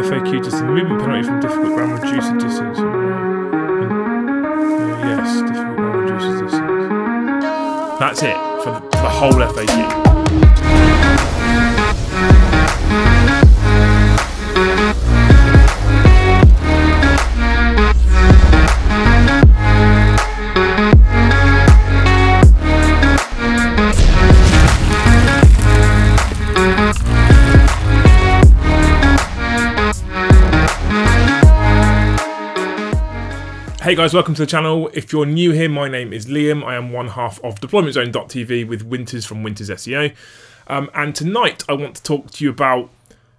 FAQ does the movement penalty from difficult ground reduce the distance? Uh, uh, yes, difficult ground reduces distance. That's it for the whole FAQ. Hey guys, welcome to the channel. If you're new here, my name is Liam. I am one half of DeploymentZone.tv with Winters from Winters SEO. Um, and tonight I want to talk to you about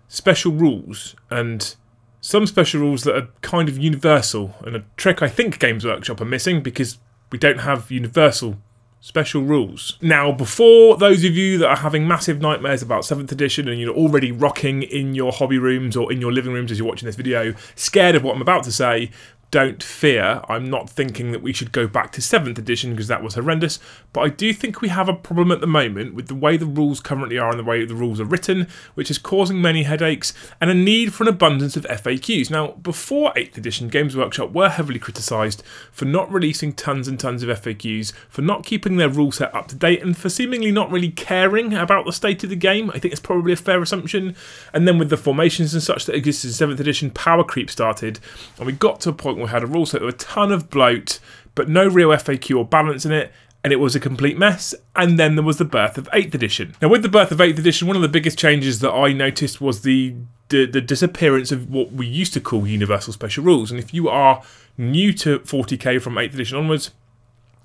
special rules and some special rules that are kind of universal and a trick I think Games Workshop are missing because we don't have universal special rules. Now, before those of you that are having massive nightmares about 7th edition and you're already rocking in your hobby rooms or in your living rooms as you're watching this video, scared of what I'm about to say, don't fear. I'm not thinking that we should go back to 7th edition because that was horrendous, but I do think we have a problem at the moment with the way the rules currently are and the way the rules are written, which is causing many headaches and a need for an abundance of FAQs. Now, before 8th edition, Games Workshop were heavily criticised for not releasing tons and tons of FAQs, for not keeping their rule set up to date, and for seemingly not really caring about the state of the game. I think it's probably a fair assumption. And then with the formations and such that existed in 7th edition, power creep started, and we got to a point Portmore had a rule, so there a ton of bloat, but no real FAQ or balance in it and it was a complete mess. And then there was the birth of 8th edition. Now, with the birth of 8th edition, one of the biggest changes that I noticed was the, the, the, disappearance of what we used to call universal special rules. And if you are new to 40k from 8th edition onwards,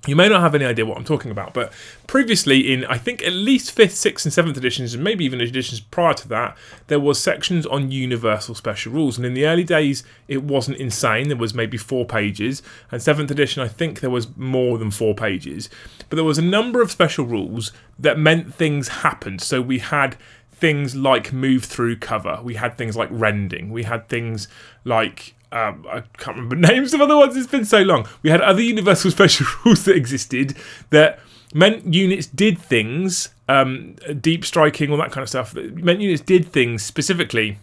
you may not have any idea what I'm talking about, but previously in, I think, at least 5th, 6th and 7th editions, and maybe even editions prior to that, there was sections on universal special rules. And in the early days, it wasn't insane. There was maybe four pages. And 7th edition, I think there was more than four pages. But there was a number of special rules that meant things happened. So we had things like move through cover. We had things like rending. We had things like um, I can't remember names of other ones. It's been so long. We had other universal special rules that existed that meant units did things, um, deep striking, all that kind of stuff. That meant units did things specifically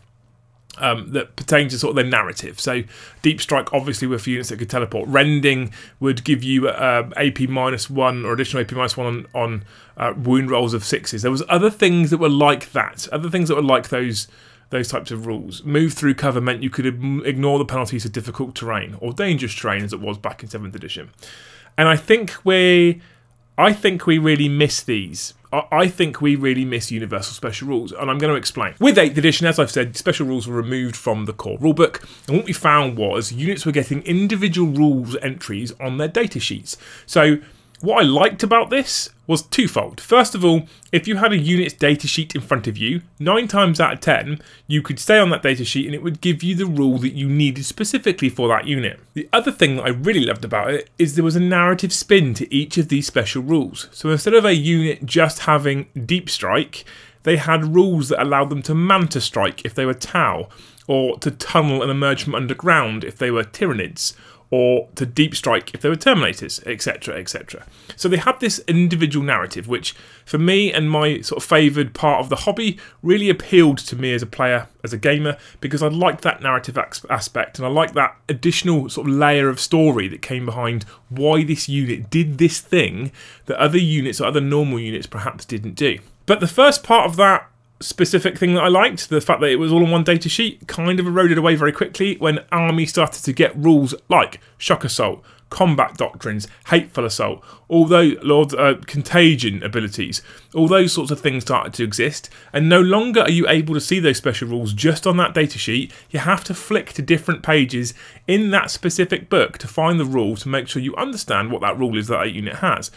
um, that pertain to sort of their narrative. So deep strike obviously were for units that could teleport. Rending would give you uh, um, AP minus one or additional AP minus one on, on uh, wound rolls of sixes. There was other things that were like that. Other things that were like those those types of rules. Move through cover meant you could ignore the penalties of difficult terrain or dangerous terrain as it was back in 7th edition. And I think we I think we really miss these. I think we really miss universal special rules, and I'm going to explain. With 8th edition, as I've said, special rules were removed from the core rulebook, and what we found was units were getting individual rules entries on their data sheets. So what I liked about this was twofold. First of all, if you had a unit's datasheet in front of you, nine times out of 10, you could stay on that datasheet and it would give you the rule that you needed specifically for that unit. The other thing that I really loved about it is there was a narrative spin to each of these special rules. So instead of a unit just having deep strike, they had rules that allowed them to manta strike if they were Tau or to tunnel and emerge from underground if they were tyrannids, or to deep strike if they were terminators, etc., etc. So they have this individual narrative, which for me and my sort of favoured part of the hobby really appealed to me as a player, as a gamer, because I liked that narrative aspect and I liked that additional sort of layer of story that came behind why this unit did this thing that other units or other normal units perhaps didn't do. But the first part of that specific thing that I liked, the fact that it was all on one data sheet, kind of eroded away very quickly when Army started to get rules like shock assault, combat doctrines, hateful assault, although Lord uh, contagion abilities, all those sorts of things started to exist, and no longer are you able to see those special rules just on that data sheet. You have to flick to different pages in that specific book to find the rule to make sure you understand what that rule is that that unit has.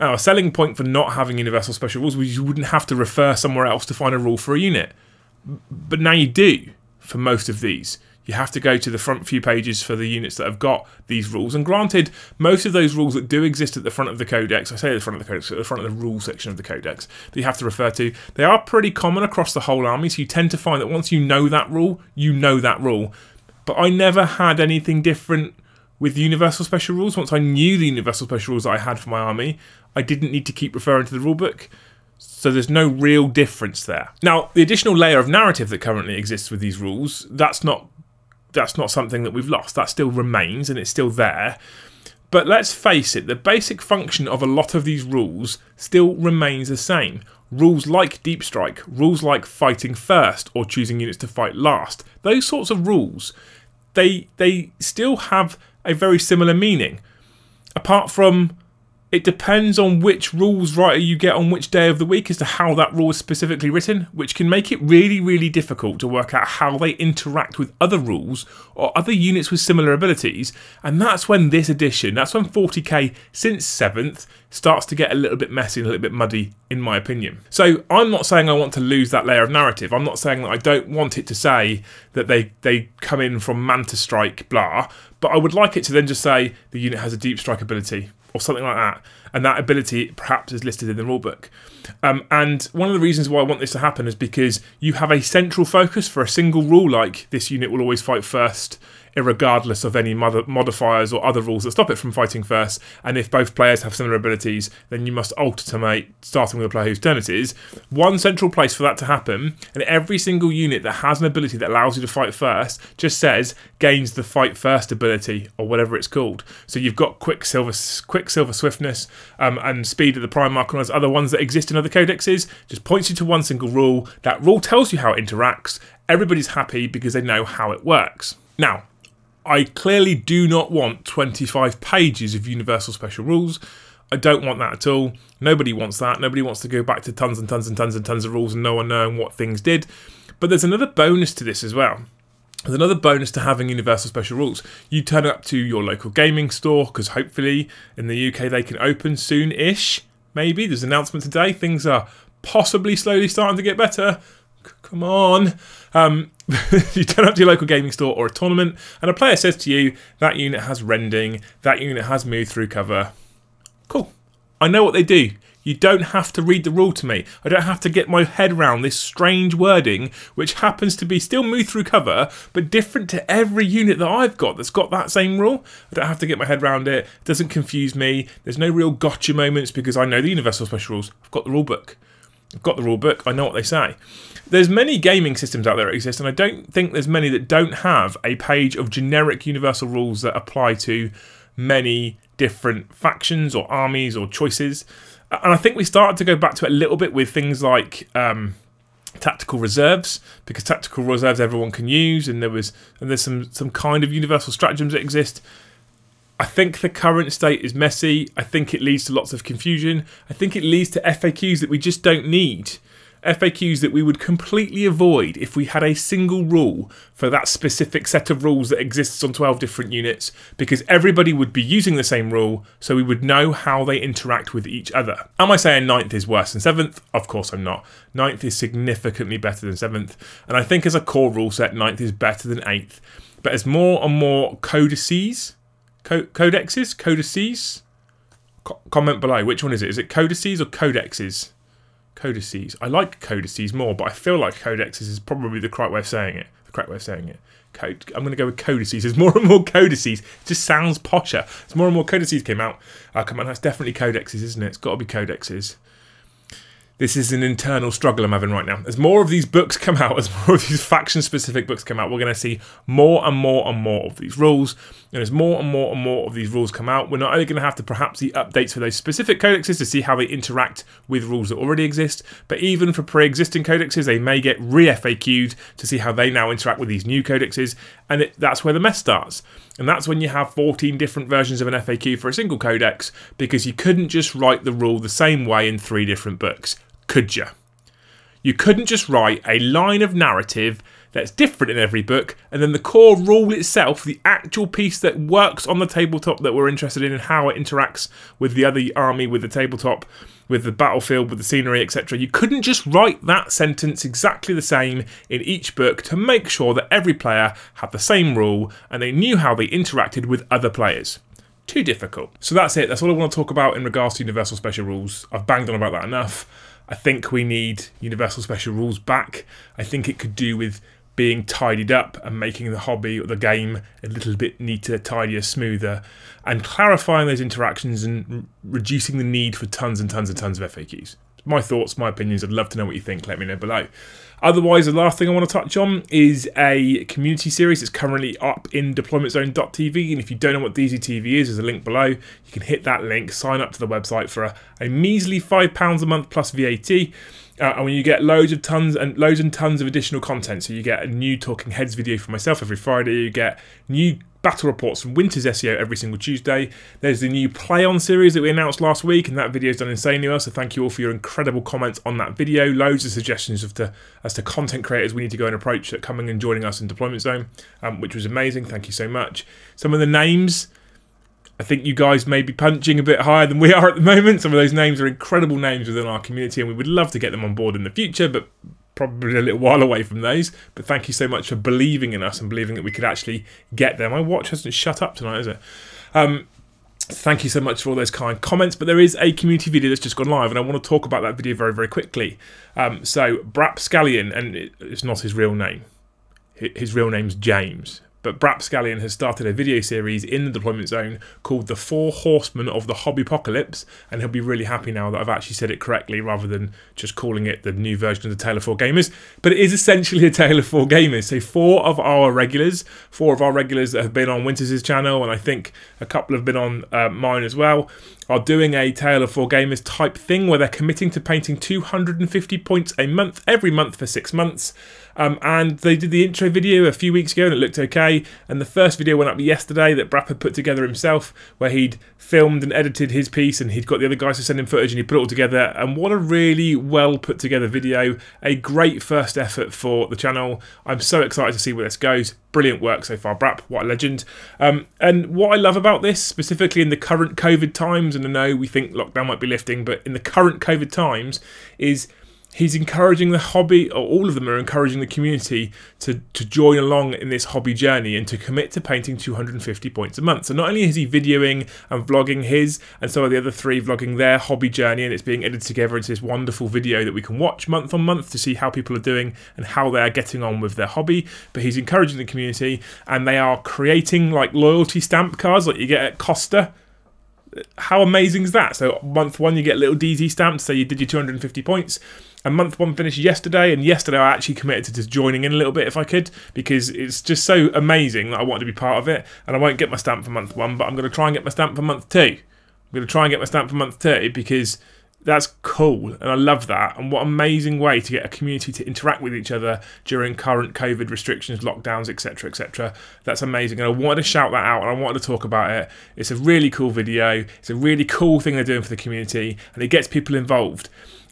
Now, a selling point for not having universal special rules was you wouldn't have to refer somewhere else to find a rule for a unit. But now you do for most of these. You have to go to the front few pages for the units that have got these rules. And granted, most of those rules that do exist at the front of the codex, I say at the front of the codex, at the front of the rule section of the codex that you have to refer to, they are pretty common across the whole army. So you tend to find that once you know that rule, you know that rule. But I never had anything different with universal special rules. Once I knew the universal special rules that I had for my army, I didn't need to keep referring to the rulebook. So there's no real difference there. Now, the additional layer of narrative that currently exists with these rules, that's not that's not something that we've lost. That still remains and it's still there. But let's face it, the basic function of a lot of these rules still remains the same. Rules like Deep Strike, rules like fighting first or choosing units to fight last, those sorts of rules, they they still have a very similar meaning, apart from it depends on which rules writer you get on which day of the week as to how that rule is specifically written, which can make it really, really difficult to work out how they interact with other rules or other units with similar abilities. And that's when this edition, that's when 40k since 7th, starts to get a little bit messy and a little bit muddy, in my opinion. So I'm not saying I want to lose that layer of narrative. I'm not saying that I don't want it to say that they, they come in from Manta Strike, blah. But I would like it to then just say the unit has a deep strike ability or something like that. And that ability perhaps is listed in the rulebook. Um, and one of the reasons why I want this to happen is because you have a central focus for a single rule like this unit will always fight first Irregardless of any modifiers or other rules that stop it from fighting first. And if both players have similar abilities, then you must alternate, starting with the player whose turn it is. One central place for that to happen, and every single unit that has an ability that allows you to fight first just says gains the fight first ability or whatever it's called. So you've got Quicksilver, Quicksilver Swiftness um, and Speed of the prime and those other ones that exist in other codexes. Just points you to one single rule. That rule tells you how it interacts. Everybody's happy because they know how it works. Now, I clearly do not want 25 pages of universal special rules. I don't want that at all. Nobody wants that. Nobody wants to go back to tons and tons and tons and tons of rules and no one knowing what things did. But there's another bonus to this as well. There's another bonus to having universal special rules. You turn up to your local gaming store because hopefully in the UK they can open soon ish. Maybe there's an announcement today. Things are possibly slowly starting to get better. C come on. Um, you turn up to your local gaming store or a tournament, and a player says to you, that unit has rending, that unit has move through cover. Cool. I know what they do. You don't have to read the rule to me. I don't have to get my head round this strange wording, which happens to be still move through cover, but different to every unit that I've got that's got that same rule. I don't have to get my head round it. It doesn't confuse me. There's no real gotcha moments because I know the universal special rules. I've got the rule book. I've got the rule book. I know what they say. There's many gaming systems out there that exist, and I don't think there's many that don't have a page of generic universal rules that apply to many different factions or armies or choices. And I think we started to go back to it a little bit with things like um, tactical reserves, because tactical reserves everyone can use, and there was and there's some some kind of universal stratagems that exist. I think the current state is messy. I think it leads to lots of confusion. I think it leads to FAQs that we just don't need. FAQs that we would completely avoid if we had a single rule for that specific set of rules that exists on 12 different units, because everybody would be using the same rule, so we would know how they interact with each other. Am I saying ninth is worse than seventh? Of course I'm not. Ninth is significantly better than seventh, and I think as a core rule set, ninth is better than eighth. But as more and more codices Co codexes? Codices? Co comment below. Which one is it? Is it codices or codexes? Codices. I like codices more, but I feel like codexes is probably the correct way of saying it. The correct way of saying it. Code I'm going to go with codices. There's more and more codices. It just sounds posher. There's more and more codices came out. Uh, come on, that's definitely codexes, isn't it? It's got to be codexes this is an internal struggle I'm having right now. As more of these books come out, as more of these faction specific books come out, we're going to see more and more and more of these rules. And as more and more and more of these rules come out, we're not only going to have to perhaps see updates for those specific codexes to see how they interact with rules that already exist, but even for pre existing codexes, they may get re FAQ'd to see how they now interact with these new codexes. And it, that's where the mess starts. And that's when you have 14 different versions of an FAQ for a single codex because you couldn't just write the rule the same way in three different books could you? You couldn't just write a line of narrative that's different in every book, and then the core rule itself, the actual piece that works on the tabletop that we're interested in and how it interacts with the other army, with the tabletop, with the battlefield, with the scenery, etc. You couldn't just write that sentence exactly the same in each book to make sure that every player had the same rule and they knew how they interacted with other players too difficult. So that's it. That's all I want to talk about in regards to universal special rules. I've banged on about that enough. I think we need universal special rules back. I think it could do with being tidied up and making the hobby or the game a little bit neater, tidier, smoother, and clarifying those interactions and reducing the need for tons and tons and tons of FAQs my thoughts, my opinions. I'd love to know what you think. Let me know below. Otherwise, the last thing I want to touch on is a community series that's currently up in deploymentzone.tv. And if you don't know what DZTV is, there's a link below. You can hit that link, sign up to the website for a, a measly £5 a month plus VAT. Uh, and when you get loads of tons and loads and tons of additional content, so you get a new Talking Heads video for myself every Friday. You get new battle reports from Winter's SEO every single Tuesday. There's the new Play On series that we announced last week, and that video's done insanely well. So thank you all for your incredible comments on that video. Loads of suggestions of to, as to content creators we need to go and approach that coming and joining us in Deployment Zone, um, which was amazing. Thank you so much. Some of the names. I think you guys may be punching a bit higher than we are at the moment. Some of those names are incredible names within our community, and we would love to get them on board in the future, but probably a little while away from those. But thank you so much for believing in us and believing that we could actually get there. My watch hasn't shut up tonight, has it? Um, thank you so much for all those kind comments. But there is a community video that's just gone live, and I want to talk about that video very, very quickly. Um, so Brap Scallion, and it's not his real name. His real name's James but Brapscallion has started a video series in the deployment zone called The Four Horsemen of the Hobby Apocalypse, and he'll be really happy now that I've actually said it correctly rather than just calling it the new version of the Tale of Four Gamers. But it is essentially a Tale of Four Gamers. So, four of our regulars, four of our regulars that have been on Winters' channel, and I think a couple have been on uh, mine as well, are doing a Tale of Four Gamers type thing where they're committing to painting 250 points a month, every month for six months. Um, and they did the intro video a few weeks ago and it looked okay. And the first video went up yesterday that Brapp had put together himself, where he'd filmed and edited his piece and he'd got the other guys to send him footage and he put it all together. And what a really well put together video! A great first effort for the channel. I'm so excited to see where this goes brilliant work so far, Brap. What a legend. Um, and what I love about this, specifically in the current COVID times, and I know we think lockdown might be lifting, but in the current COVID times, is he's encouraging the hobby, or all of them are encouraging the community to, to join along in this hobby journey and to commit to painting 250 points a month. So not only is he videoing and vlogging his and some of the other three vlogging their hobby journey and it's being edited together into this wonderful video that we can watch month on month to see how people are doing and how they're getting on with their hobby, but he's encouraging the community and they are creating like loyalty stamp cards like you get at Costa how amazing is that? So month one, you get little DZ stamps, so you did your 250 points a month one finish yesterday, and yesterday I actually committed to just joining in a little bit if I could because it's just so amazing that I wanted to be part of it. And I won't get my stamp for month one, but I'm going to try and get my stamp for month two. I'm going to try and get my stamp for month two because that's cool and I love that. And what amazing way to get a community to interact with each other during current COVID restrictions, lockdowns, etc. etc. That's amazing. And I wanted to shout that out and I wanted to talk about it. It's a really cool video, it's a really cool thing they're doing for the community, and it gets people involved.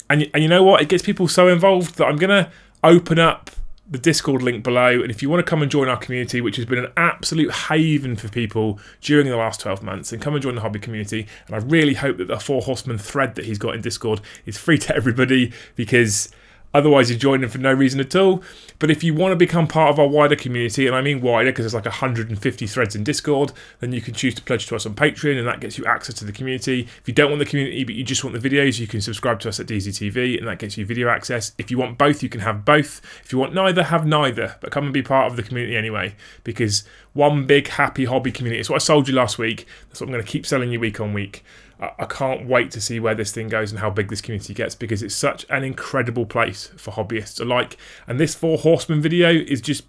And, and you know what? It gets people so involved that I'm going to open up the Discord link below. And if you want to come and join our community, which has been an absolute haven for people during the last 12 months, and come and join the hobby community. And I really hope that the Four Horsemen thread that he's got in Discord is free to everybody because Otherwise, you're joining for no reason at all. But if you want to become part of our wider community, and I mean wider because there's like 150 threads in Discord, then you can choose to pledge to us on Patreon, and that gets you access to the community. If you don't want the community but you just want the videos, you can subscribe to us at DZTV, and that gets you video access. If you want both, you can have both. If you want neither, have neither. But come and be part of the community anyway, because one big happy hobby community. It's what I sold you last week. That's what I'm going to keep selling you week on week. I can't wait to see where this thing goes and how big this community gets because it's such an incredible place for hobbyists alike. And this Four Horsemen video is just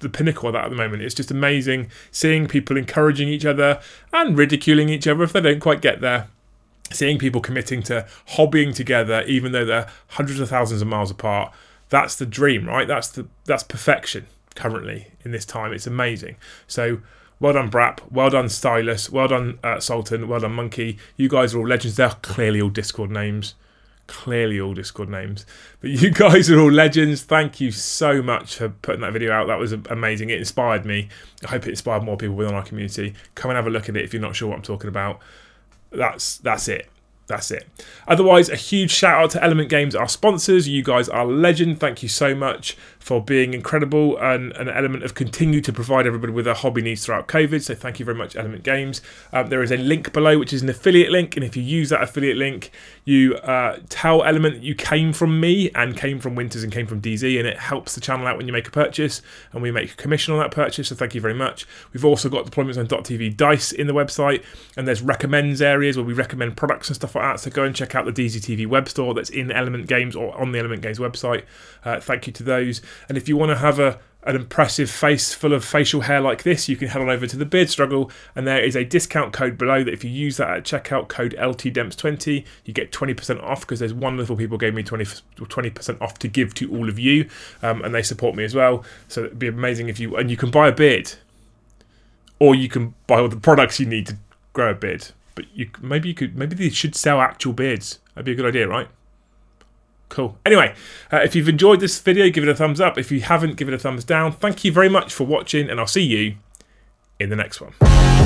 the pinnacle of that at the moment. It's just amazing seeing people encouraging each other and ridiculing each other if they don't quite get there. Seeing people committing to hobbying together even though they're hundreds of thousands of miles apart. That's the dream, right? That's the that's perfection currently in this time. It's amazing. So well done, Brap. Well done, Stylus. Well done, uh, Sultan. Well done, Monkey. You guys are all legends. They're clearly all Discord names. Clearly all Discord names. But you guys are all legends. Thank you so much for putting that video out. That was amazing. It inspired me. I hope it inspired more people within our community. Come and have a look at it if you're not sure what I'm talking about. That's that's it that's it. Otherwise, a huge shout out to Element Games, our sponsors. You guys are legend. Thank you so much for being incredible and an element of continue to provide everybody with their hobby needs throughout COVID. So thank you very much, Element Games. Um, there is a link below, which is an affiliate link. And if you use that affiliate link, you uh, tell Element you came from me and came from Winters and came from DZ. And it helps the channel out when you make a purchase. And we make a commission on that purchase. So thank you very much. We've also got deployments on .tv dice in the website. And there's recommends areas where we recommend products and stuff like that. So go and check out the DZTV web store that's in Element Games or on the Element Games website. Uh, thank you to those. And if you want to have a an impressive face full of facial hair like this, you can head on over to the Beard Struggle, and there is a discount code below that if you use that at checkout, code LTDEMPS20, you get 20% off because there's wonderful people gave me 20 percent off to give to all of you, um, and they support me as well. So it'd be amazing if you and you can buy a beard, or you can buy all the products you need to grow a beard. But you maybe you could maybe they should sell actual beards. That'd be a good idea, right? Cool. Anyway, uh, if you've enjoyed this video, give it a thumbs up. If you haven't, give it a thumbs down. Thank you very much for watching, and I'll see you in the next one.